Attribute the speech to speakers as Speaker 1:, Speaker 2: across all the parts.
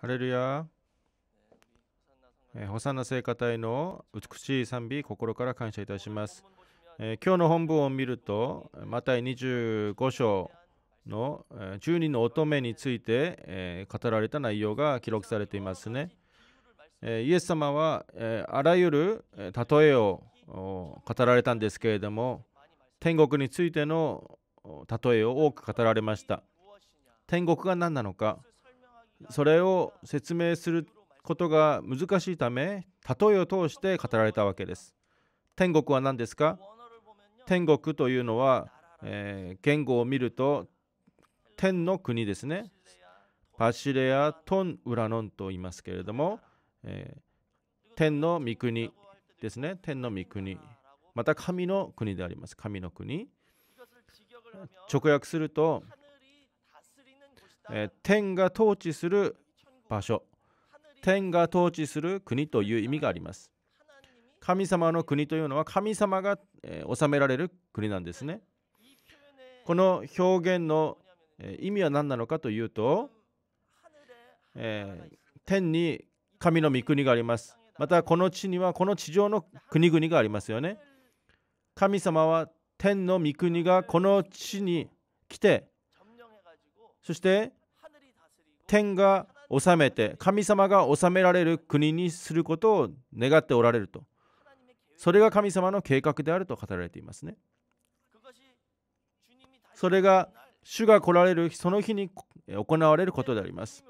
Speaker 1: ハレルヤえホサナ聖歌隊の美しい賛美心から感謝いたします、え今日の本文を見るとマタイ25章の10人の乙女について、え語られた内容が記録されていますね、えイエス様は、えあらゆる例えを語られたんですけれども天国についての例えを多く語られました天国が何なのかそれを説明することが難しいため例えを通して語られたわけです天国は何ですか天国というのは、えー、言語を見ると天の国ですねパシレア・トン・ウラノンと言いますけれども、えー、天の御国ですね天の御国また神の国であります神の国直訳するとえ天が統治する場所天が統治する国という意味があります神様の国というのは神様が、え治められる国なんですねこの表現の、え意味は何なのかというと、え天に神の御国がありますまたこの地にはこの地上の国々がありますよね神様は天の御国がこの地に来てそして天が治めて神様が治められる国にすることを願っておられるとそれが神様の計画であると語られていますねそれが主が来られるその日に行われることであります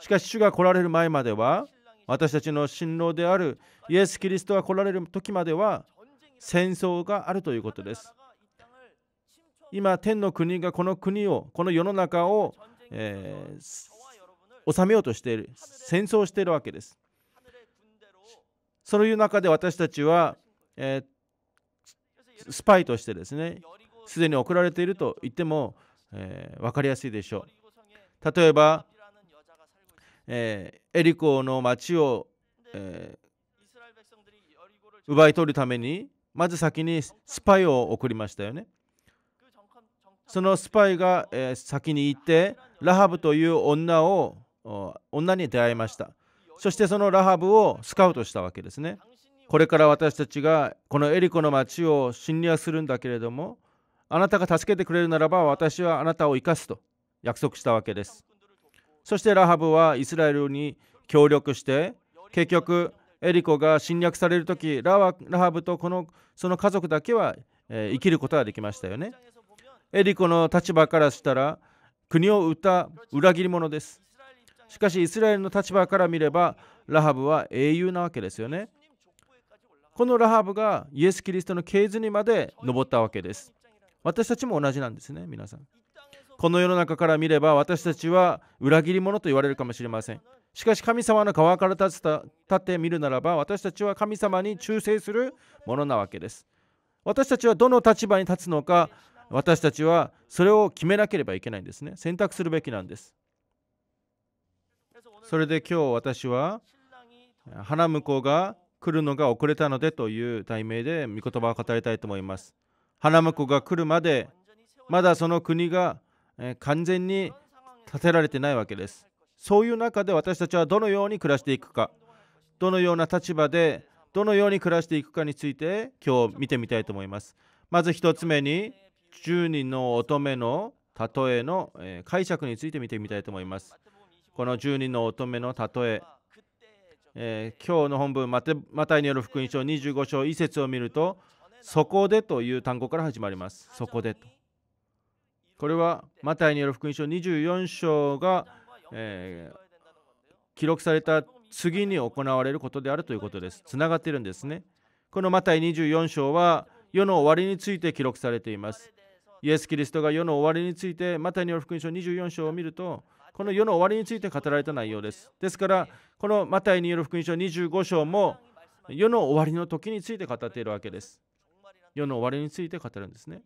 Speaker 1: しかし主が来られる前までは私たちの新郎であるイエス・キリストが来られる時までは戦争があるということです今天の国がこの国をこの世の中を、えー、収めようとしている戦争をしているわけですそういう中で私たちは、えー、スパイとしてですねすでに送られていると言っても、えー、分かりやすいでしょう例えば、えー、エリコの町を、え奪い取るためにまず先にスパイを送りましたよねそのスパイが、え先に行ってラハブという女を女に出会いましたそしてそのラハブをスカウトしたわけですねこれから私たちがこのエリコの町を侵略するんだけれどもあなたが助けてくれるならば私はあなたを生かすと約束したわけですそしてラハブはイスラエルに協力して結局エリコが侵略される時ラはラハブとこのその家族だけは、え生きることができましたよねエリコの立場からしたら国を売った裏切り者ですしかしイスラエルの立場から見ればラハブは英雄なわけですよねこのラハブがイエス・キリストの系図にまで登ったわけです私たちも同じなんですね皆さんこの世の中から見れば私たちは裏切り者と言われるかもしれませんしかし神様の川から立ってみるならば私たちは神様に忠誠するものなわけです私たちはどの立場に立つのか私たちはそれを決めなければいけないんですね選択するべきなんですそれで今日私は花婿が来るのが遅れたのでという題名で御言葉を語りたいと思います。花婿が来るまでまだその国が完全に建てられてないわけです。そういう中で私たちはどのように暮らしていくか、どのような立場でどのように暮らしていくかについて今日見てみたいと思います。まず1つ目に10人の乙女の例えの解釈について見てみたいと思います。この10人の乙女の例ええー、今日の本文ママタイによる福音書25章1節を見ると「そこで」という単語から始まります。そこでとこれはマタイによる福音書24章が、えー、記録された次に行われることであるということです。つながっているんですね。このマタイ24章は世の終わりについて記録されています。イエス・キリストが世の終わりについてマタイによる福音書24章を見るとこの世の終わりについて語られた内容です。ですから、このマタイによる福音書25章も世の終わりの時について語っているわけです。世の終わりについて語るんですね。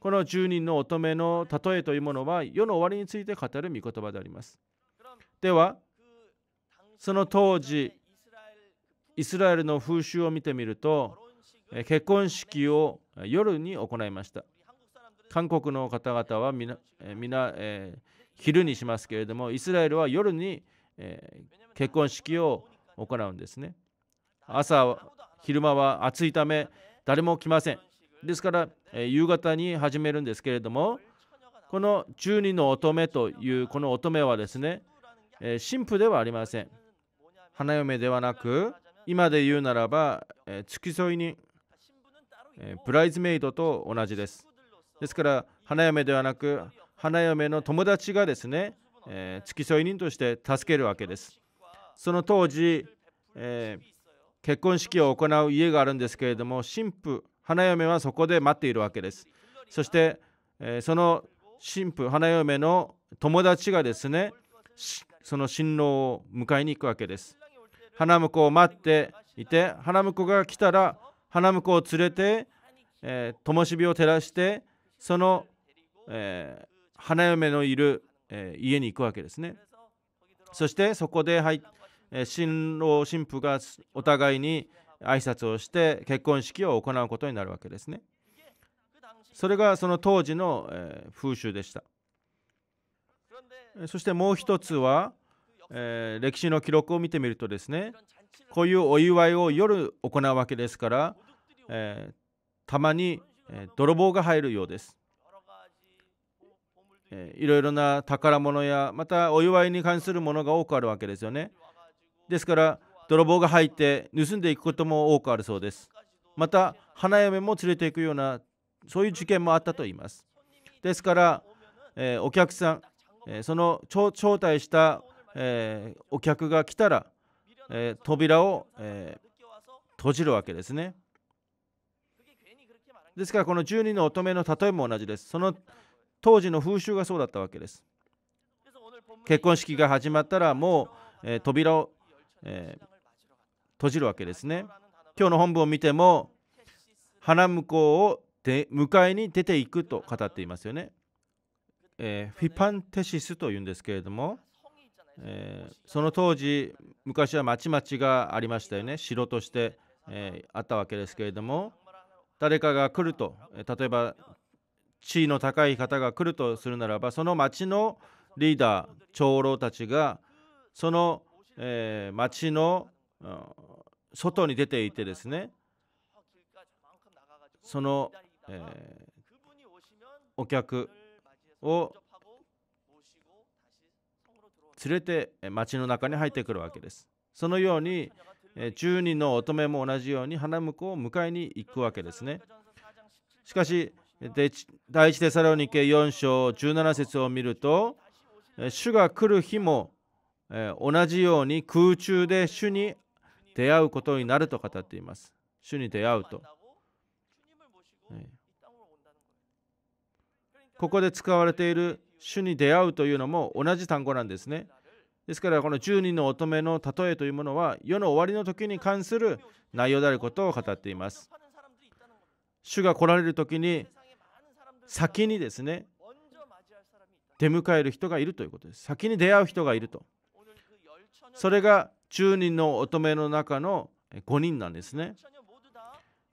Speaker 1: この10人の乙女の例えというものは世の終わりについて語る御言葉であります。では、その当時、イスラエルの風習を見てみると、結婚式を夜に行いました。韓国の方々は皆、えー昼にしますけれどもイスラエルは夜に、結婚式を行うんですね朝昼間は暑いため誰も来ませんですから、夕方に始めるんですけれどもこの十二の乙女というこの乙女はですね、神父ではありません花嫁ではなく今で言うならば、付き添い人、プブライズメイドと同じですですから花嫁ではなく花嫁の友達がですね、えー、付き添い人として助けるわけです。その当時、えー、結婚式を行う家があるんですけれども神父花嫁はそこで待っているわけです。そして、えー、その神父花嫁の友達がですねその新郎を迎えに行くわけです。花婿を待っていて花婿が来たら花婿を連れて、えー、灯火を照らしてその、え花嫁のいる、え家に行くわけですねそしてそこで、はい、え新郎新婦がお互いに挨拶をして結婚式を行うことになるわけですねそれがその当時の、え風習でしたそしてもう一つは、え歴史の記録を見てみるとですねこういうお祝いを夜行うわけですから、えたまに泥棒が入るようですえいろいろな宝物やまたお祝いに関するものが多くあるわけですよねですから泥棒が入って盗んでいくことも多くあるそうですまた花嫁も連れていくようなそういう事件もあったと言いますですから、えー、お客さん、えー、その招待した、えー、お客が来たら、え扉を、え閉じるわけですねですからこの12の乙女の例えも同じですその当時の風習がそうだったわけです結婚式が始まったらもう、えー、扉を、えー、閉じるわけですね今日の本文を見ても花婿をで迎えに出ていくと語っていますよね、えー、フィパンテシスというんですけれどもえー、その当時昔は町々がありましたよね城として、えー、あったわけですけれども誰かが来ると例えば地位の高い方が来るとするならばその町のリーダー長老たちがその、えー、町の、外に出ていてですねその、えー、お客を連れて町の中に入ってくるわけです。そのように10人の乙女も同じように花婿を迎えに行くわけですね。しかし第一テサロニケ4章17節を見ると、主が来る日も同じように空中で主に出会うことになると語っています。主に出会うと。ここで使われている主に出会うというのも同じ単語なんですね。ですからこの10人の乙女の例えというものは世の終わりの時に関する内容であることを語っています。主が来られる時に先にですね出迎える人がいるということです先に出会う人がいるとそれが10人の乙女の中の5人なんですね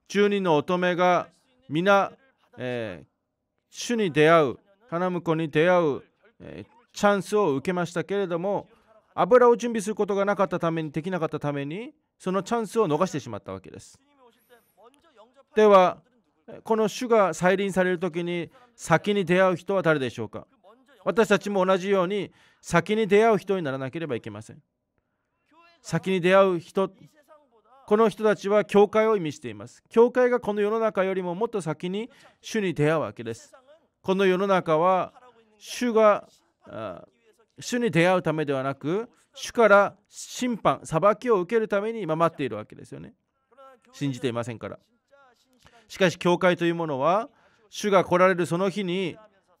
Speaker 1: 10人の乙女が皆、えー、主に出会う花婿に出会う、えー、チャンスを受けましたけれども油を準備することがなかったためにできなかったためにそのチャンスを逃してしまったわけですではこの主が再臨される時に先に出会う人は誰でしょうか私たちも同じように先に出会う人にならなければいけません先に出会う人この人たちは教会を意味しています教会がこの世の中よりももっと先に主に出会うわけですこの世の中は主が主に出会うためではなく主から審判裁きを受けるために今待っているわけですよね信じていませんからしかし教会というものは主が来られるその日に、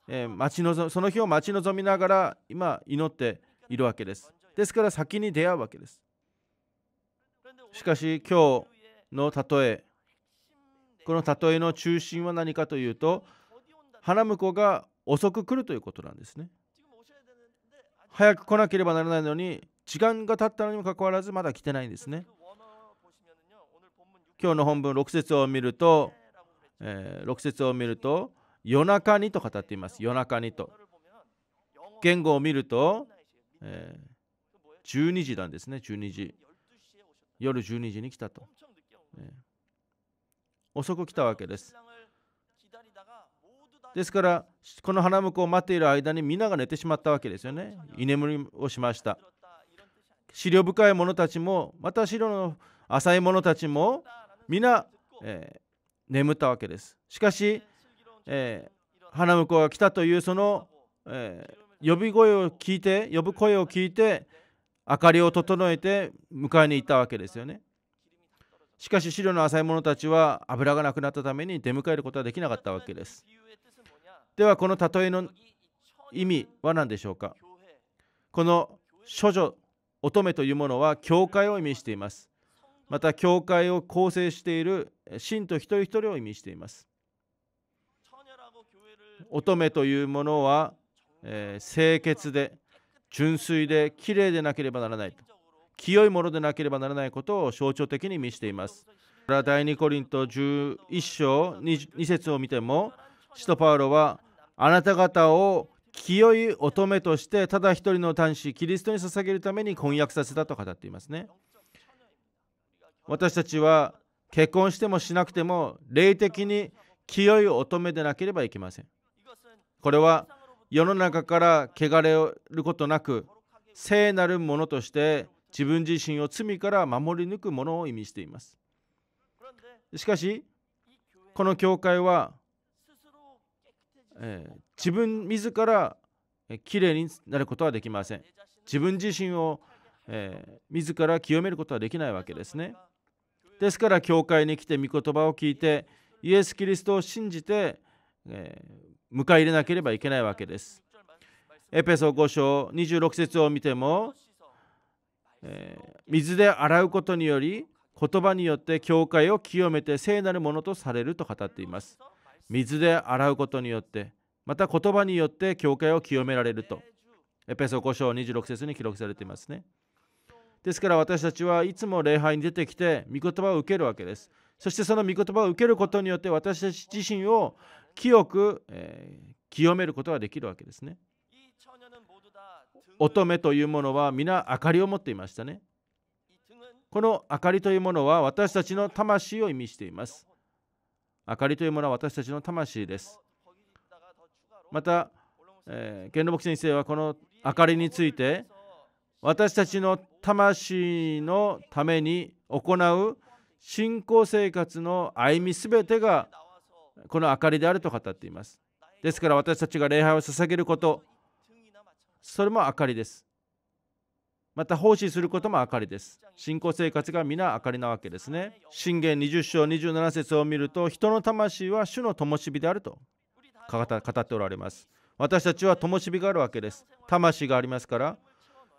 Speaker 1: えー、待ち望その日を待ち望みながら今祈っているわけですですから先に出会うわけですしかし今日の例えこの例えの中心は何かというと花婿が遅く来るということなんですね早く来なければならないのに時間が経ったのにもかかわらずまだ来てないんですね今日の本文6節を見ると、えー、6節を見ると夜中にと語っています夜中にと言語を見ると、えー、12時なんですね12時夜12時に来たと、えー、遅く来たわけですですからこの花婿を待っている間に皆が寝てしまったわけですよね居眠りをしました資料深い者たちもまた資料の浅い者たちも皆、えー、眠ったわけです。しかし、えー、花婿が来たというその、えー、呼び声を聞いて呼ぶ声を聞いて明かりを整えて迎えに行ったわけですよね。しかし白料の浅い者たちは油がなくなったために出迎えることはできなかったわけです。ではこの例えの意味は何でしょうかこの処女乙女というものは教会を意味しています。また教会を構成している信徒一人一人を意味しています乙女というものは、えー、清潔で純粋できれいでなければならないと清いものでなければならないことを象徴的に意味しています第2コリント11章 2, 2節を見ても使徒パウロはあなた方を清い乙女としてただ一人の男子キリストに捧げるために婚約させたと語っていますね私たちは結婚してもしなくても霊的に清い乙女でなければいけません。これは世の中から汚れることなく聖なるものとして自分自身を罪から守り抜くものを意味しています。しかしこの教会は、えー、自分自らきれいになることはできません。自分自身を、えー、自ら清めることはできないわけですね。ですから教会に来て御言葉を聞いてイエス・キリストを信じて、えー、迎え入れなければいけないわけです。エペソ5章26節を見ても、えー、水で洗うことにより言葉によって教会を清めて聖なるものとされると語っています。水で洗うことによってまた言葉によって教会を清められるとエペソ5章26節に記録されていますね。ですから私たちはいつも礼拝に出てきて御言葉を受けるわけですそしてその御言葉を受けることによって私たち自身を清く、えー、清めることができるわけですね乙女というものは皆明かりを持っていましたねこの明かりというものは私たちの魂を意味しています明かりというものは私たちの魂ですまた、えー、ボク先生はこの明かりについて私たちの魂のために行う信仰生活の歩みすべてがこの明かりであると語っています。ですから私たちが礼拝を捧げること、それも明かりです。また奉仕することも明かりです。信仰生活が皆明かりなわけですね。信玄20章27節を見ると、人の魂は主の灯火であると語っておられます。私たちは灯火があるわけです。魂がありますから、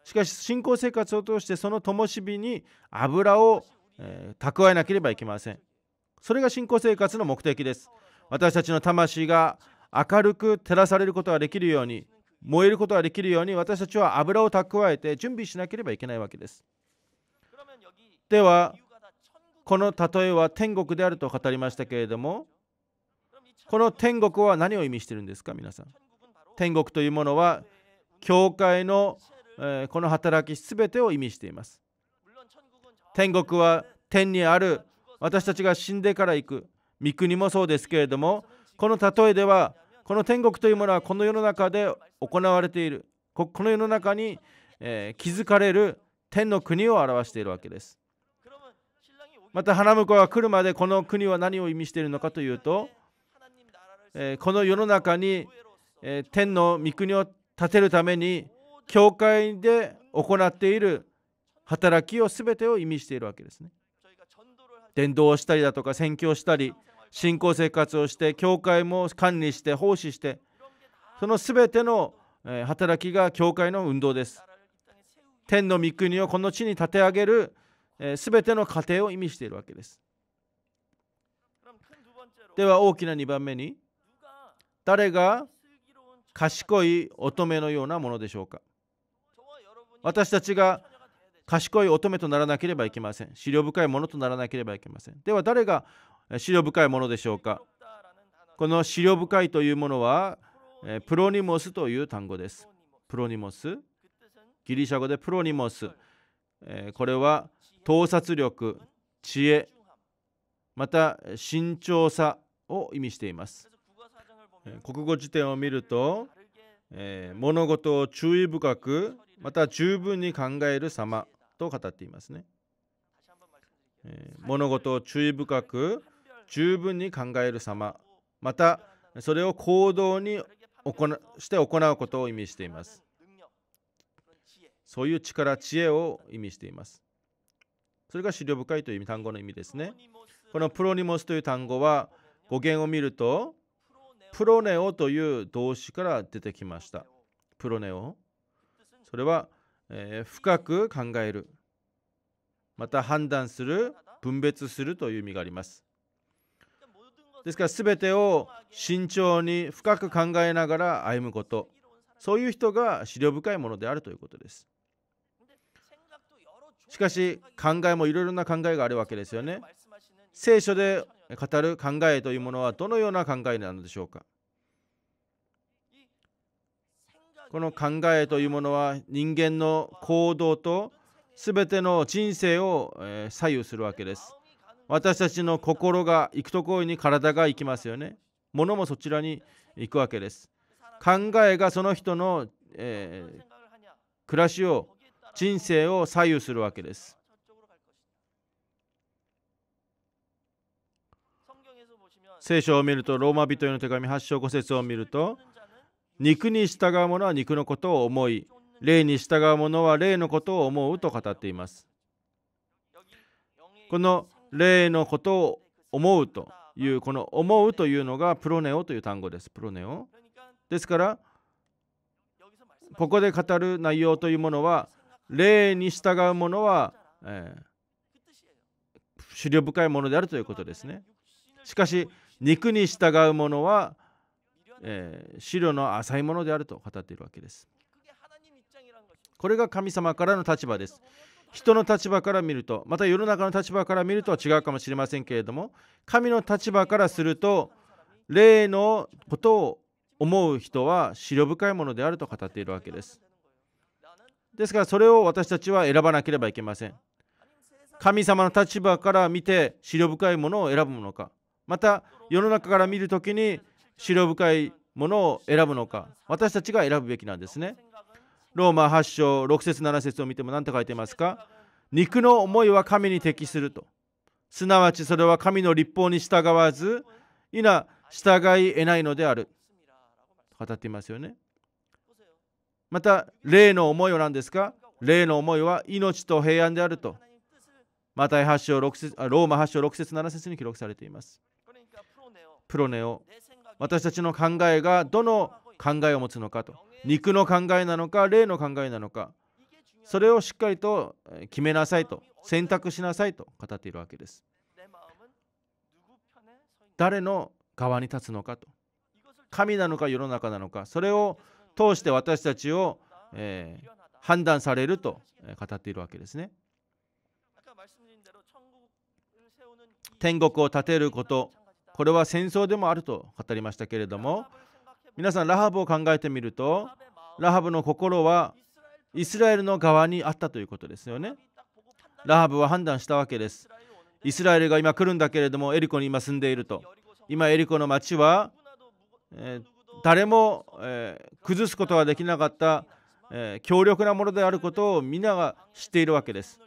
Speaker 1: しかし信仰生活を通してその灯火に油を、えー、蓄えなければいけませんそれが信仰生活の目的です私たちの魂が明るく照らされることができるように燃えることができるように私たちは油を蓄えて準備しなければいけないわけですではこの例えは天国であると語りましたけれどもこの天国は何を意味しているんですか皆さん天国というものは教会のえこの働き全てを意味しています天国は天にある私たちが死んでから行く御国もそうですけれどもこの例えではこの天国というものはこの世の中で行われているこの世の中に、えー、築かれる天の国を表しているわけですまた花婿が来るまでこの国は何を意味しているのかというと、えー、この世の中に、えー、天の御国を建てるために教会で行っている働きを全てを意味しているわけですね。伝道をしたりだとか宣教したり信仰生活をして教会も管理して奉仕してその全ての働きが教会の運動です。天の御国をこの地に立て上げる全ての過程を意味しているわけです。では大きな2番目に誰が賢い乙女のようなものでしょうか私たちが賢い乙女とならなければいけません。資料深いものとならなければいけません。では誰が資料深いものでしょうかこの資料深いというものはプロニモスという単語です。プロニモスギリシャ語でプロニモス。これは洞察力、知恵、また慎重さを意味しています。国語辞典を見るとえー、物事を注意深くまた十分に考える様と語っていますね、えー、物事を注意深く十分に考える様またそれを行動に行して行うことを意味していますそういう力知恵を意味していますそれが資料深いという単語の意味ですねこのプロニモスという単語は語源を見るとプロネオという動詞から出てきました。プロネオ。それは、えー、深く考える。また判断する、分別するという意味があります。ですから全てを慎重に深く考えながら歩むこと。そういう人が資料深いものであるということです。しかし考えもいろいろな考えがあるわけですよね。聖書で語る考えというものはどのような考えなのでしょうかこの考えというものは人間の行動と全ての人生を左右するわけです。私たちの心が行くところに体が行きますよね。物もそちらに行くわけです。考えがその人の、えー、暮らしを人生を左右するわけです。聖書を見るとローマ人への手紙8章5節を見ると肉に従う者は肉のことを思い霊に従う者は霊のことを思うと語っていますこの霊のことを思うというこの思うというのがプロネオという単語ですプロネオですからここで語る内容というものは霊に従う者は、えー、資料深いものであるということですねしかし肉に従う者は、えー、資料の浅いものであると語っているわけです。これが神様からの立場です。人の立場から見ると、また世の中の立場から見ると違うかもしれませんけれども、神の立場からすると、霊のことを思う人は資料深いものであると語っているわけです。ですからそれを私たちは選ばなければいけません。神様の立場から見て資料深いものを選ぶものか、また世の中から見るときに資料深いものを選ぶのか私たちが選ぶべきなんですねローマ8章6節7節を見ても何て書いてますか肉の思いは神に適するとすなわちそれは神の立法に従わず否従い得ないのである語っていますよねまた霊の思いは何ですか霊の思いは命と平安であるとマタイ8章6節ローマ8章6節7節に記録されていますプロネオ私たちの考えがどの考えを持つのかと肉の考えなのか霊の考えなのかそれをしっかりと決めなさいと選択しなさいと語っているわけです誰の側に立つのかと神なのか世の中なのかそれを通して私たちを、えー、判断されると語っているわけですね天国を建てることこれは戦争でもあると語りましたけれども皆さんラハブを考えてみるとラハブの心はイスラエルの側にあったということですよねラハブは判断したわけですイスラエルが今来るんだけれどもエリコに今住んでいると今エリコの町は、えー、誰も、えー、崩すことができなかった、えー、強力なものであることを皆が知っているわけです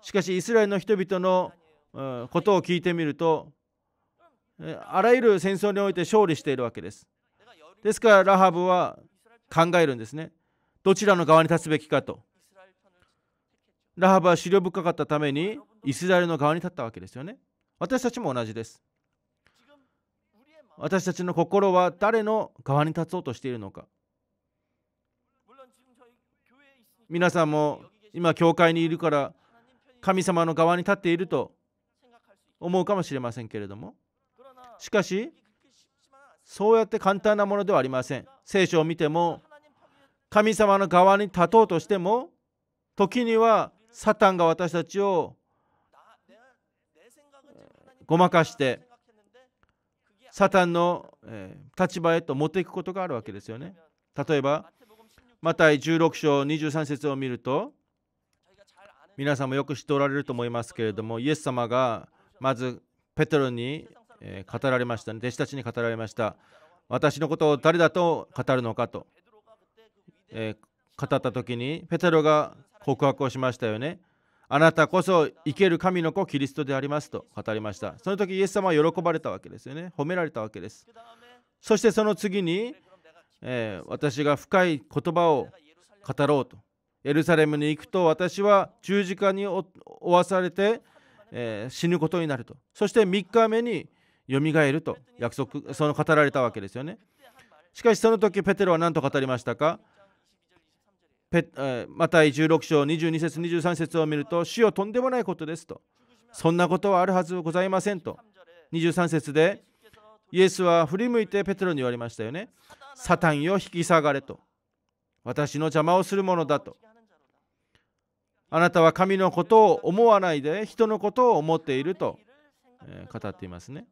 Speaker 1: しかしイスラエルの人々のことを聞いてみるとあらゆる戦争において勝利しているわけですですからラハブは考えるんですねどちらの側に立つべきかとラハブは資料深かったためにイスラエルの側に立ったわけですよね私たちも同じです私たちの心は誰の側に立とうとしているのか皆さんも今教会にいるから神様の側に立っていると思うかもしれませんけれどもしかしそうやって簡単なものではありません聖書を見ても神様の側に立とうとしても時にはサタンが私たちをごまかしてサタンの立場へと持っていくことがあるわけですよね例えばマタイ16章23節を見ると皆さんもよく知っておられると思いますけれどもイエス様がまずペテロにえ語られましたね。弟子たちに語られました。私のことを誰だと語るのかと、えー、語った時にペテロが告白をしましたよね。あなたこそ生ける神の子キリストでありますと語りました。その時イエス様は喜ばれたわけですよね。褒められたわけです。そしてその次に、えー、私が深い言葉を語ろうと。エルサレムに行くと私は十字架に追わされて、えー、死ぬことになると。そして3日目に蘇ると約束その語られたわけですよねしかしその時ペテロは何と語りましたかまえー、16章22節23節を見ると死をとんでもないことですとそんなことはあるはずございませんと23節でイエスは振り向いてペテロに言われましたよねサタンよ引き下がれと私の邪魔をするものだとあなたは神のことを思わないで人のことを思っていると語っていますね。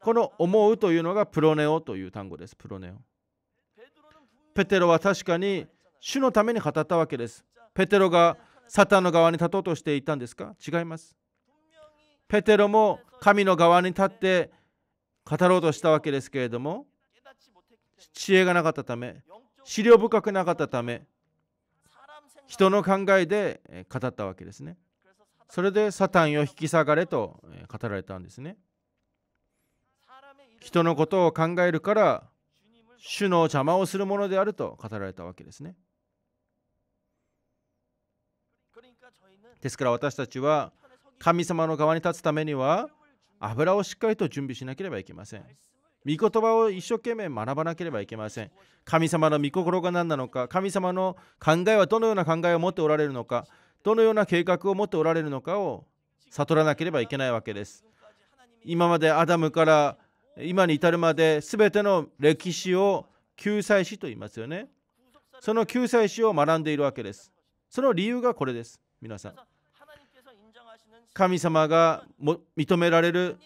Speaker 1: この思うというのがプロネオという単語です。プロネオ。ペテロは確かに主のために語ったわけです。ペテロがサタンの側に立とうとしていたんですか違います。ペテロも神の側に立って語ろうとしたわけですけれども、知恵がなかったため、資料深くなかったため、人の考えで語ったわけですね。それでサタンよ引き下がれと語られたんですね。人のことを考えるから主の邪魔をするものであると語られたわけですねですから私たちは神様の側に立つためには油をしっかりと準備しなければいけません御言葉を一生懸命学ばなければいけません神様の御心が何なのか神様の考えはどのような考えを持っておられるのかどのような計画を持っておられるのかを悟らなければいけないわけです今までアダムから今に至るまで全ての歴史を救済史と言いますよね。その救済史を学んでいるわけです。その理由がこれです、皆さん。神様が認められる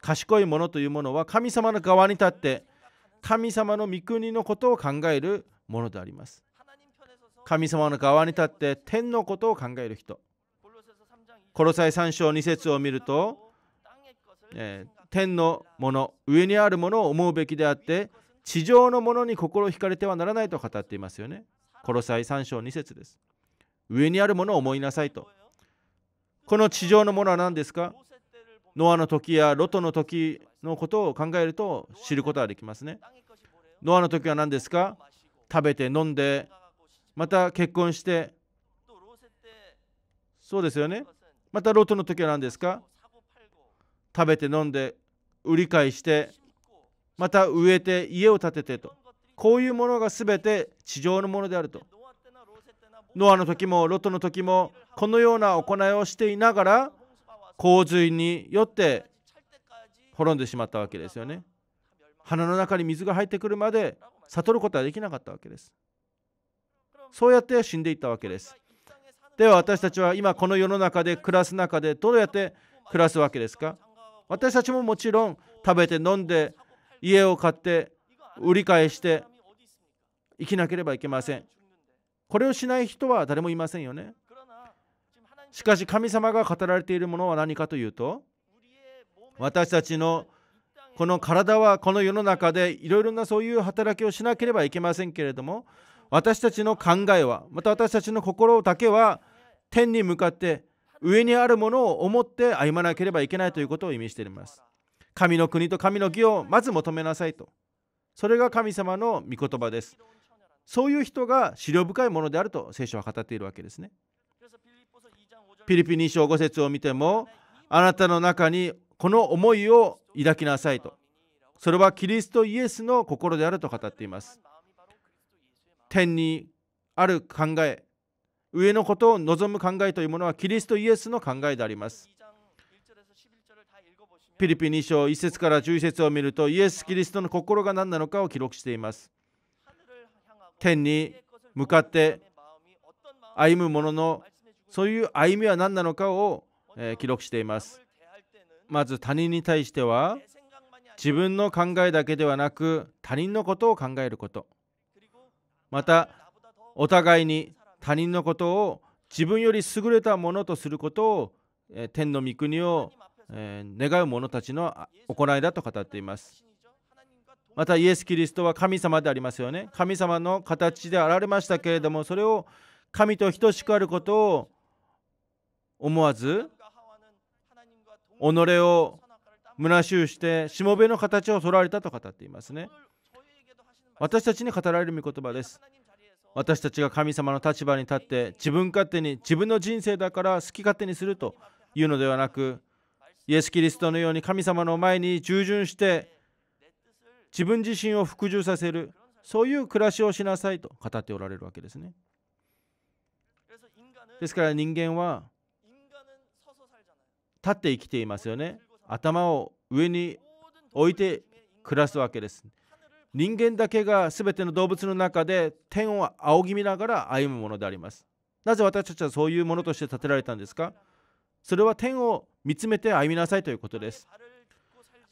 Speaker 1: 賢いものというものは神様の側に立って神様の御国のことを考えるものであります。神様の側に立って天のことを考える人。コロサイ3章2節を見ると、えー天のもの上にあるものを思うべきであって地上のものに心惹かれてはならないと語っていますよね。殺さイ3章2節です。上にあるものを思いなさいと。この地上のものは何ですかノアの時やロトの時のことを考えると知ることができますね。ノアの時は何ですか食べて飲んでまた結婚してそうですよねまたロトの時は何ですか食べて飲んで売り買いしてまた植えて家を建ててとこういうものが全て地上のものであるとノアの時もロトの時もこのような行いをしていながら洪水によって滅んでしまったわけですよね鼻の中に水が入ってくるまで悟ることはできなかったわけですそうやって死んでいったわけですでは私たちは今この世の中で暮らす中でどうやって暮らすわけですか私たちももちろん食べて飲んで家を買って売り買いして生きなければいけませんこれをしない人は誰もいませんよねしかし神様が語られているものは何かというと私たちのこの体はこの世の中でいろいろなそういう働きをしなければいけませんけれども私たちの考えはまた私たちの心だけは天に向かって上にあるものを思って歩まなければいけないということを意味しています。神の国と神の義をまず求めなさいと。それが神様の御言葉です。そういう人が資料深いものであると聖書は語っているわけですね。ピリピ2章5節を見ても、あなたの中にこの思いを抱きなさいと。それはキリストイエスの心であると語っています。天にある考え、上のことを望む考えというものはキリストイエスの考えであります。ピリピ2章1節から11節を見るとイエス・キリストの心が何なのかを記録しています。天に向かって歩む者のそういう歩みは何なのかを、え記録しています。まず他人に対しては自分の考えだけではなく他人のことを考えることまたお互いに他人のことを自分より優れたものとすることを、え天の御国を、え願う者たちの行いだと語っています。またイエス・キリストは神様でありますよね。神様の形であられましたけれども、それを神と等しくあることを思わず、己を虚しゅうして、しもべの形を取られたと語っていますね。私たちに語られる御言葉です。私たちが神様の立場に立って自分勝手に自分の人生だから好き勝手にするというのではなくイエス・キリストのように神様の前に従順して自分自身を服従させるそういう暮らしをしなさいと語っておられるわけですねですから人間は立って生きていますよね頭を上に置いて暮らすわけです人間だけが全ての動物の中で天を仰ぎ見ながら歩むものでありますなぜ私たちはそういうものとして建てられたんですかそれは天を見つめて歩みなさいということです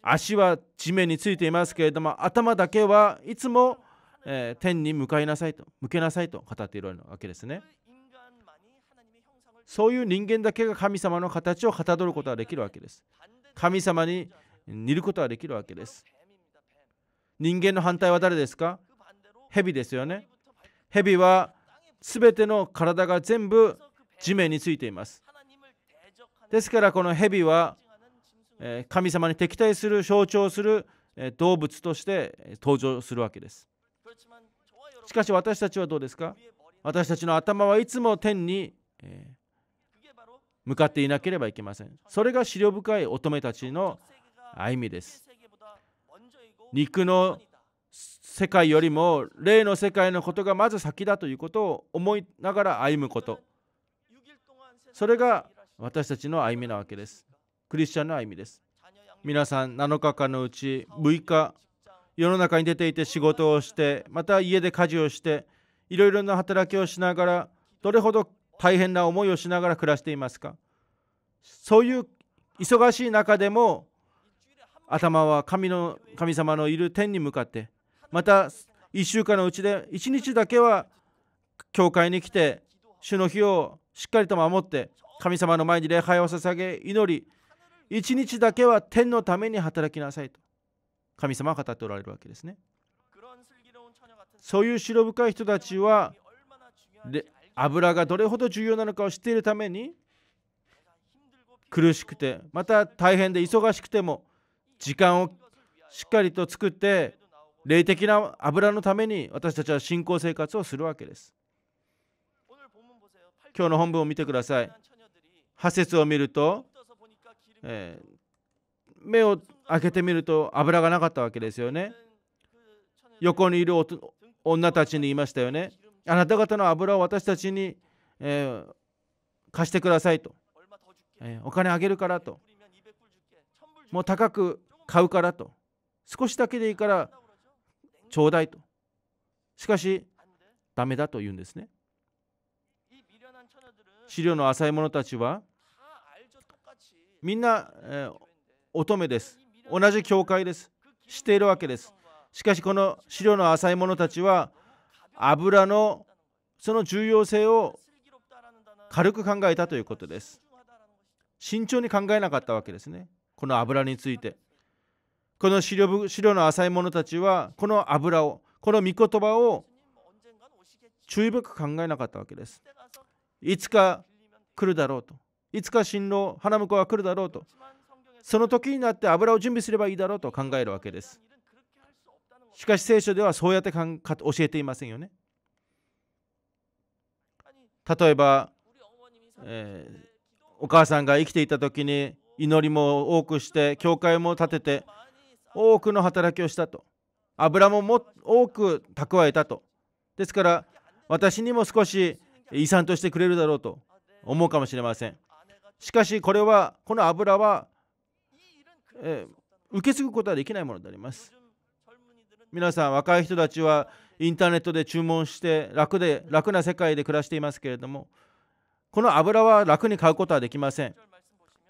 Speaker 1: 足は地面についていますけれども頭だけはいつも、えー、天に向かいなさいと向けなさいと語っているわけですねそういう人間だけが神様の形をかたどることができるわけです神様に似ることができるわけです人間の反対は誰ですか蛇ですよね。蛇は全ての体が全部地面についています。ですからこの蛇は神様に敵対する象徴する動物として登場するわけです。しかし私たちはどうですか私たちの頭はいつも天に向かっていなければいけません。それが思慮深い乙女たちの歩みです。肉の世界よりも霊の世界のことがまず先だということを思いながら歩むことそれが私たちの歩みなわけですクリスチャンの歩みです皆さん7日間のうち6日世の中に出ていて仕事をしてまた家で家事をしていろいろな働きをしながらどれほど大変な思いをしながら暮らしていますかそういう忙しい中でも頭は神の神様のいる天に向かってまた1週間のうちで1日だけは教会に来て主の日をしっかりと守って神様の前に礼拝を捧げ祈り1日だけは天のために働きなさいと神様は語っておられるわけですねそういう白深い人たちは油がどれほど重要なのかを知っているために苦しくてまた大変で忙しくても時間をしっかりと作って霊的な油のために私たちは信仰生活をするわけです今日の本文を見てください8節を見ると、えー、目を開けてみると油がなかったわけですよね横にいる女たちに言いましたよねあなた方の油を私たちに、えー、貸してくださいと、えー、お金あげるからともう高く買うからと少しだけでいいからちょうだいとしかしダメだと言うんですね資料の浅い者たちはみんな、えー、乙女です同じ教会です知っているわけですしかしこの資料の浅い者たちは油のその重要性を軽く考えたということです慎重に考えなかったわけですねこの油についてこの資料の浅い者たちはこの油をこの御言葉を注意深く考えなかったわけですいつか来るだろうといつか新郎花婿が来るだろうとその時になって油を準備すればいいだろうと考えるわけですしかし聖書ではそうやって教えていませんよね例えば、えー、お母さんが生きていた時に祈りも多くして教会も建てて多くの働きをしたと油もも多く蓄えたとですから私にも少し遺産としてくれるだろうと思うかもしれませんしかしこれはこの油は、えー、受け継ぐことはできないものであります皆さん若い人たちはインターネットで注文して楽で楽な世界で暮らしていますけれどもこの油は楽に買うことはできません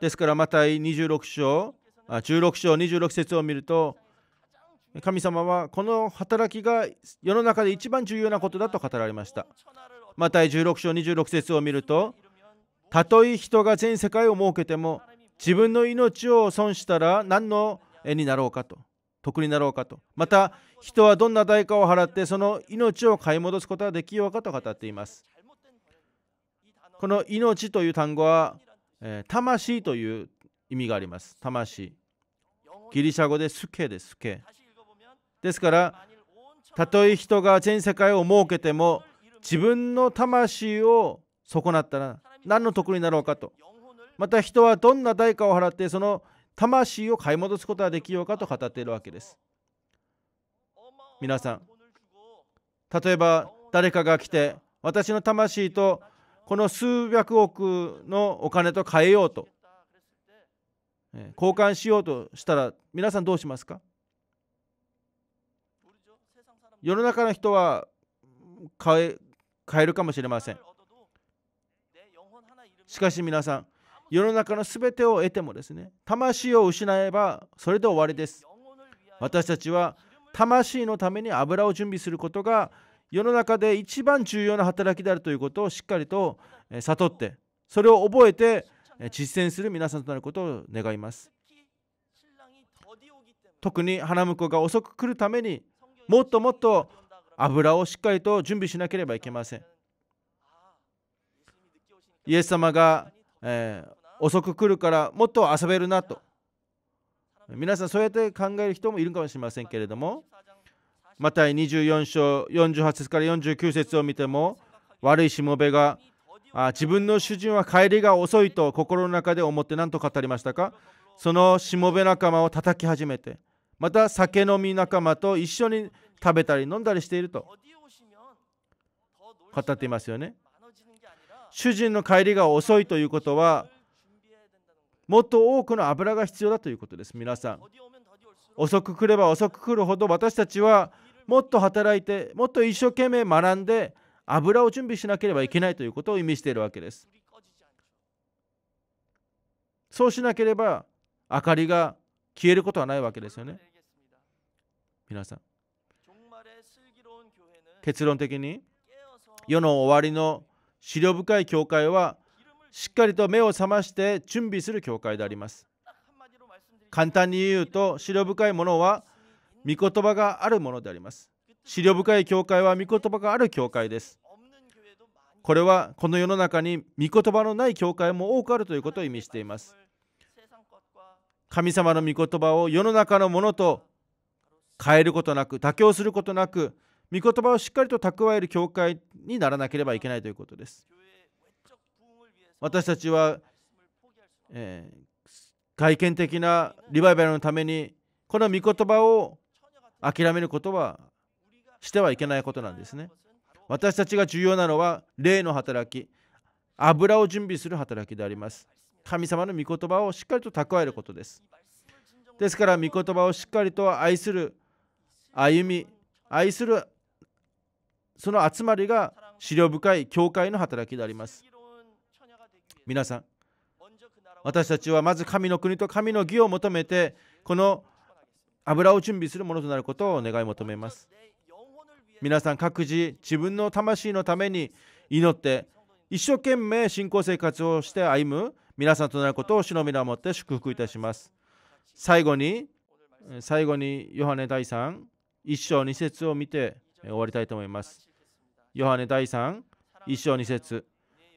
Speaker 1: ですからまた26章16章26節を見ると神様はこの働きが世の中で一番重要なことだと語られましたまた16章26節を見るとたとえ人が全世界を設けても自分の命を損したら何の絵になろうかと得になろうかとまた人はどんな代価を払ってその命を買い戻すことができようかと語っていますこの命という単語は、え魂という意味があります魂ギリシャ語でスケです、スケ。ですから、たとえ人が全世界を設けても、自分の魂を損なったら何の得になろうかと。また人はどんな代価を払ってその魂を買い戻すことができようかと語っているわけです。皆さん、例えば誰かが来て、私の魂とこの数百億のお金と変えようとえ交換しようとしたら皆さんどうしますか世の中の人は変え変えるかもしれませんしかし皆さん世の中の全てを得てもですね魂を失えばそれで終わりです私たちは魂のために油を準備することが世の中で一番重要な働きであるということをしっかりと悟ってそれを覚えて実践する皆さんとなることを願います特に花婿が遅く来るためにもっともっと油をしっかりと準備しなければいけませんイエス様が、えー、遅く来るからもっと遊べるなと皆さんそうやって考える人もいるかもしれませんけれどもマタイ24章48節から49節を見ても悪いしもべがあ自分の主人は帰りが遅いと心の中で思って何と語りましたかそのしもべ仲間を叩き始めてまた酒飲み仲間と一緒に食べたり飲んだりしていると語っていますよね主人の帰りが遅いということはもっと多くの油が必要だということです皆さん遅く来れば遅く来るほど私たちはもっと働いてもっと一生懸命学んで油を準備しなければいけないということを意味しているわけですそうしなければ明かりが消えることはないわけですよね皆さん結論的に世の終わりの資料深い教会はしっかりと目を覚まして準備する教会であります簡単に言うと資料深いものは御言葉があるものであります資料深い教会は御言葉がある教会ですこれはこの世の中に御言葉のない教会も多くあるということを意味しています神様の御言葉を世の中のものと変えることなく妥協することなく御言葉をしっかりと蓄える教会にならなければいけないということです私たちは、えー、外見的なリバイバルのためにこの御言葉を諦めることはしてはいけないことなんですね私たちが重要なのは霊の働き油を準備する働きであります神様の御言葉をしっかりと蓄えることですですから御言葉をしっかりと愛する歩み愛するその集まりが資料深い教会の働きであります皆さん私たちはまず神の国と神の義を求めてこの油を準備するものとなることを願い求めます皆さん各自自分の魂のために祈って一生懸命信仰生活をして歩む皆さんとなることを主の皆をもって祝福いたします最後に最後にヨハネ第3一章二節を見て終わりたいと思いますヨハネ第3一章二節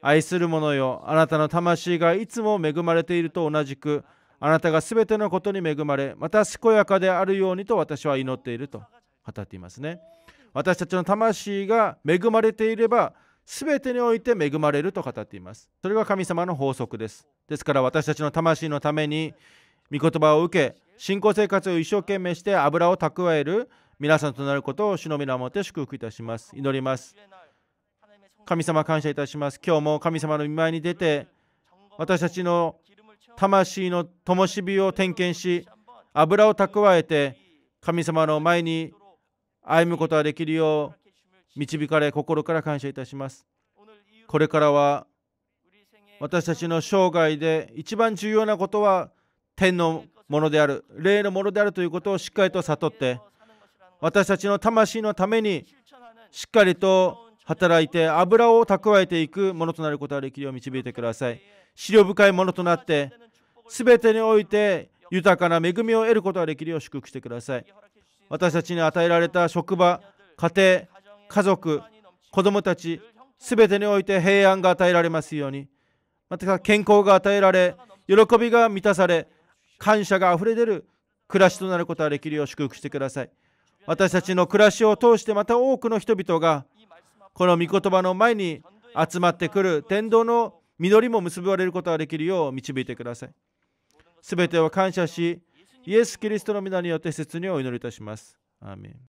Speaker 1: 愛する者よあなたの魂がいつも恵まれていると同じくあなたがすべてのことに恵まれまた健やかであるようにと私は祈っていると語っていますね私たちの魂が恵まれていれば全てにおいて恵まれると語っていますそれが神様の法則ですですから私たちの魂のために御言葉を受け信仰生活を一生懸命して油を蓄える皆さんとなることを主の皆をもって祝福いたします祈ります神様感謝いたします今日も神様の御前に出て私たちの魂の灯火を点検し油を蓄えて神様の前に歩むことができるよう導かれ心から感謝いたしますこれからは私たちの生涯で一番重要なことは天のものである霊のものであるということをしっかりと悟って私たちの魂のためにしっかりと働いて油を蓄えていくものとなることができるよう導いてください資料深いものとなって全てにおいて豊かな恵みを得ることができるよう祝福してください私たちに与えられた職場、家庭、家族、子供たち、すべてにおいて平安が与えられますように、また健康が与えられ、喜びが満たされ、感謝があふれ出る暮らしとなることができるよう祝福してください。私たちの暮らしを通して、また多くの人々が、この御言葉の前に集まってくる天道の実りも結ばれることができるよう導いてください。すべてを感謝し、イエス・キリストの皆によって切にお祈りいたします。アーメン